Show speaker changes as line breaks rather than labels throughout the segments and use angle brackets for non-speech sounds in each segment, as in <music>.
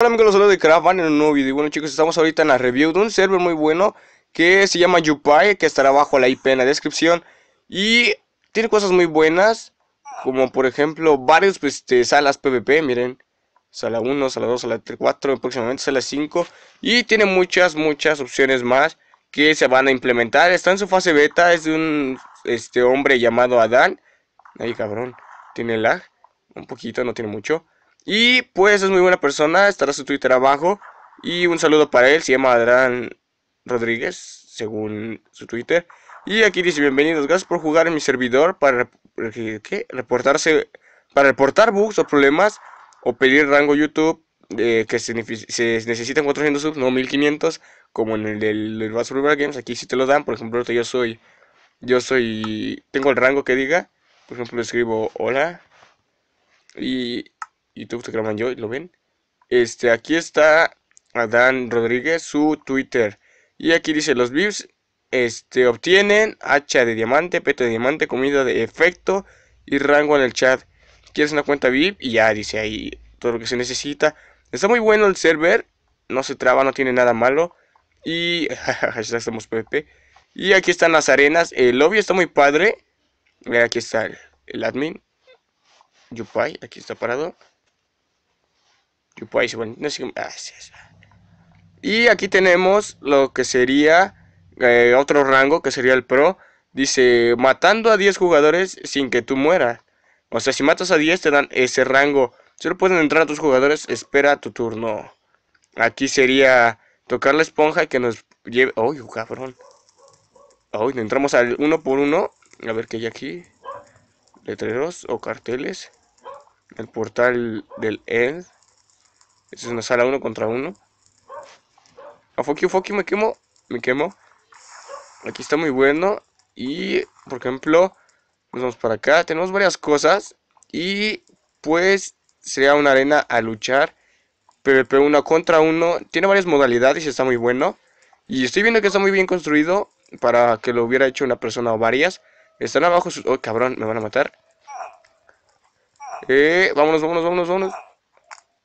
Hola amigos, los saludos de van en un nuevo video. Bueno chicos, estamos ahorita en la review de un server muy bueno que se llama Yupai que estará abajo la IP en la descripción. Y tiene cosas muy buenas, como por ejemplo varios pues, este, salas PvP, miren. Sala 1, sala 2, sala 3, 4, próximamente sala 5. Y tiene muchas, muchas opciones más que se van a implementar. Está en su fase beta, es de un este, hombre llamado Adán. Ay cabrón, tiene lag, un poquito, no tiene mucho. Y pues es muy buena persona, estará su Twitter abajo. Y un saludo para él, se llama Adrián Rodríguez, según su Twitter. Y aquí dice, bienvenidos, gracias por jugar en mi servidor para ¿qué? reportarse, para reportar bugs o problemas o pedir rango YouTube eh, que se, necesitan 400 subs, no 1500, como en el del, del River Games, aquí sí te lo dan, por ejemplo, yo soy, yo soy, tengo el rango que diga, por ejemplo, escribo hola, y YouTube, graban yo, ¿lo ven? Este, aquí está Adán Rodríguez, su Twitter. Y aquí dice, los VIPs este, obtienen hacha de diamante, peto de diamante, comida de efecto y rango en el chat. Quieres una cuenta VIP y ya dice ahí todo lo que se necesita. Está muy bueno el server, no se traba, no tiene nada malo. Y ya <laughs> estamos Y aquí están las arenas. El lobby está muy padre. Mira, aquí está el, el admin. Yupai, aquí está parado. Ah, y aquí tenemos lo que sería eh, otro rango, que sería el pro. Dice, matando a 10 jugadores sin que tú mueras. O sea, si matas a 10 te dan ese rango. Solo pueden entrar a tus jugadores, espera tu turno. Aquí sería tocar la esponja que nos lleve... ¡Uy, cabrón! ¡Uy, entramos al uno por uno. A ver qué hay aquí. Letreros o carteles. El portal del End eso es una sala uno contra uno. A Foki, Foki, me quemo. Me quemo. Aquí está muy bueno. Y, por ejemplo, nos vamos para acá. Tenemos varias cosas. Y, pues, sería una arena a luchar. Pero una contra uno tiene varias modalidades y está muy bueno. Y estoy viendo que está muy bien construido para que lo hubiera hecho una persona o varias. Están abajo sus... ¡Oh, cabrón! Me van a matar. Eh, vámonos, vámonos, vámonos, vámonos.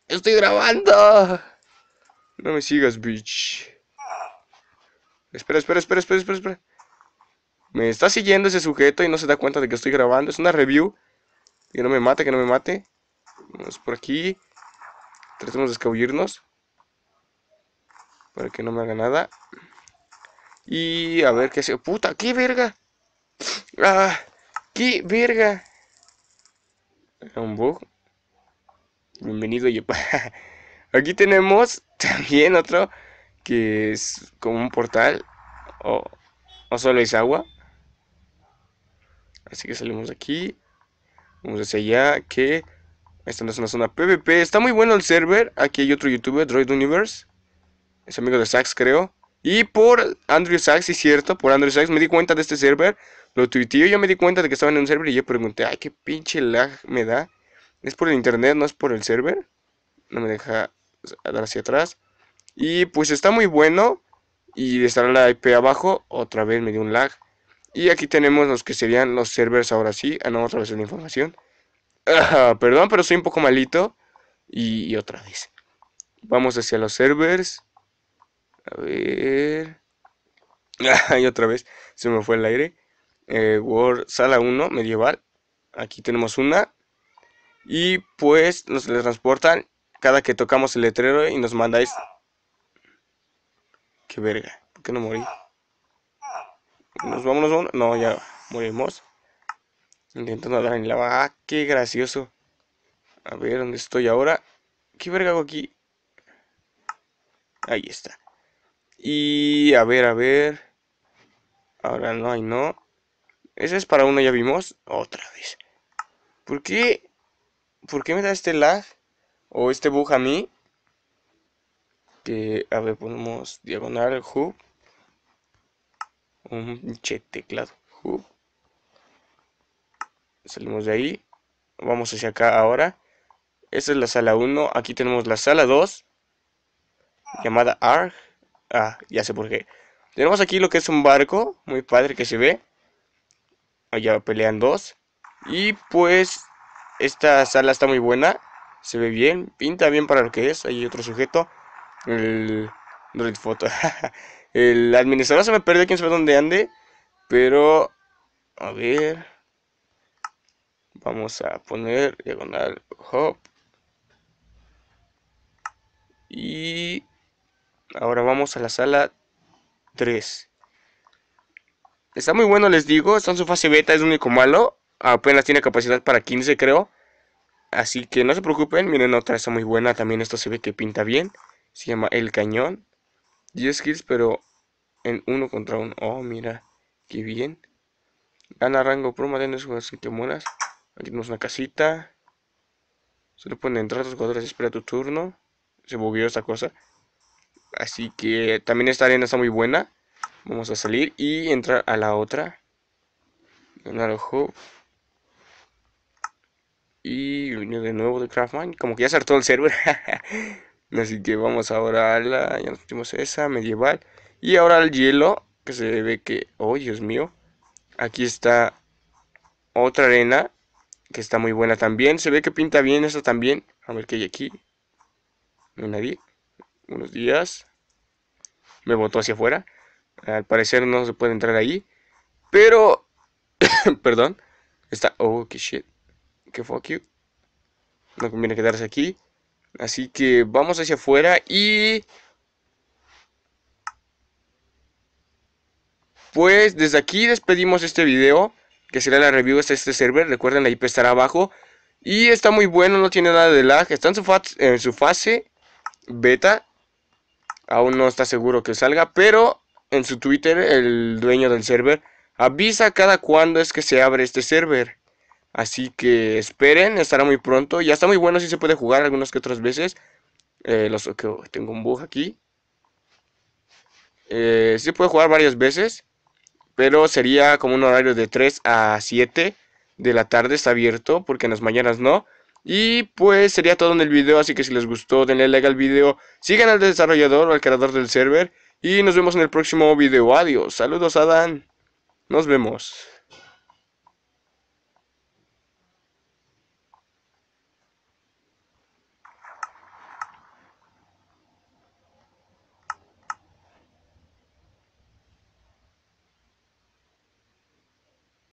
Estoy grabando. No me sigas, bitch. Espera, espera, espera, espera, espera, Me está siguiendo ese sujeto y no se da cuenta de que estoy grabando. Es una review. Que no me mate, que no me mate. Vamos por aquí. Tratemos de escabullirnos. Para que no me haga nada. Y a ver qué se... ¡Puta! ¡Qué verga! ¡Ah! ¡Qué verga! ¿Un bug? Bienvenido, yo <laughs> Aquí tenemos <laughs> también otro que es como un portal o, solo es agua. Así que salimos de aquí. Vamos hacia allá, que esta no es una zona PvP. Está muy bueno el server. Aquí hay otro youtuber, Droid Universe. Es amigo de Sax, creo. Y por Andrew Sachs, sí cierto, por Andrew Sachs me di cuenta de este server. Lo tuiteé, yo me di cuenta de que estaba en un server y yo pregunté, ay, qué pinche lag me da. Es por el internet, no es por el server. No me deja dar hacia atrás. Y pues está muy bueno. Y estar la IP abajo. Otra vez me dio un lag. Y aquí tenemos los que serían los servers ahora sí. Ah, no, otra vez la información. Ah, perdón, pero soy un poco malito. Y, otra vez. Vamos hacia los servers. A ver. <laughs> y otra vez. Se me fue el aire. Eh, Word Sala 1 medieval. Aquí tenemos una. Y pues nos le transportan cada que tocamos el letrero y nos mandáis. Qué verga, ¿por qué no morí? Nos vamos, vamos No, ya morimos. Intentando dar en la Ah, qué gracioso. A ver, ¿dónde estoy ahora? ¿Qué verga hago aquí? Ahí está. Y a ver, a ver. Ahora no, hay no. Ese es para uno, ya vimos. Otra vez. ¿Por qué? ¿Por qué me da este lag? ¿O este bug a mí? Que, a ver, ponemos diagonal, hub. Un che teclado, hub. Salimos de ahí. Vamos hacia acá ahora. Esta es la sala 1. Aquí tenemos la sala 2. Llamada ARG. Ah, ya sé por qué. Tenemos aquí lo que es un barco. Muy padre que se ve. Allá pelean dos. Y pues esta sala está muy buena. Se ve bien. Pinta bien para lo que es. Hay otro sujeto. El Droid Photo. <laughs> el administrador se me perdió. Quién sabe dónde ande. Pero. A ver. Vamos a poner diagonal hop. Y. Ahora vamos a la sala 3. Está muy bueno, les digo. Está en su fase beta. Es lo único malo apenas tiene capacidad para 15 creo. Así que no se preocupen, miren otra está muy buena, también esto se ve que pinta bien. Se llama El Cañón. 10 kills pero en uno contra uno. Oh, mira, qué bien. Gana rango pro, de jugadores que monas. Aquí tenemos una casita. se le pueden entrar los jugadores, espera tu turno. Se volvió esta cosa. Así que también esta arena está muy buena. Vamos a salir y entrar a la otra. Ganar juego y vino de nuevo de Craftman. Como que ya saltó el server. <laughs> Así que vamos ahora a la. Ya nos esa, medieval. Y ahora al hielo. Que se ve que. Oh, Dios mío. Aquí está otra arena. Que está muy buena también. Se ve que pinta bien esta también. A ver qué hay aquí. No hay nadie. Unos días. Me botó hacia afuera. Al parecer no se puede entrar ahí. Pero. <coughs> Perdón. Está. Oh, qué shit que fuck you. No conviene quedarse aquí. Así que vamos hacia afuera y... Pues desde aquí despedimos este video, que será la review de este server. Recuerden, la IP estará abajo. Y está muy bueno, no tiene nada de lag. Está en su, en su fase beta. Aún no está seguro que salga, pero en su Twitter, el dueño del server avisa cada cuándo es que se abre este server. Así que esperen, estará muy pronto. Ya está muy bueno, sí se puede jugar algunas que otras veces. Eh, los, que tengo un bug aquí. Eh, se puede jugar varias veces. Pero sería como un horario de 3 a 7 de la tarde. Está abierto porque en las mañanas no. Y pues sería todo en el video. Así que si les gustó, denle like al video. Sigan al desarrollador o al creador del server. Y nos vemos en el próximo video. Adiós. Saludos, Adán. Nos vemos.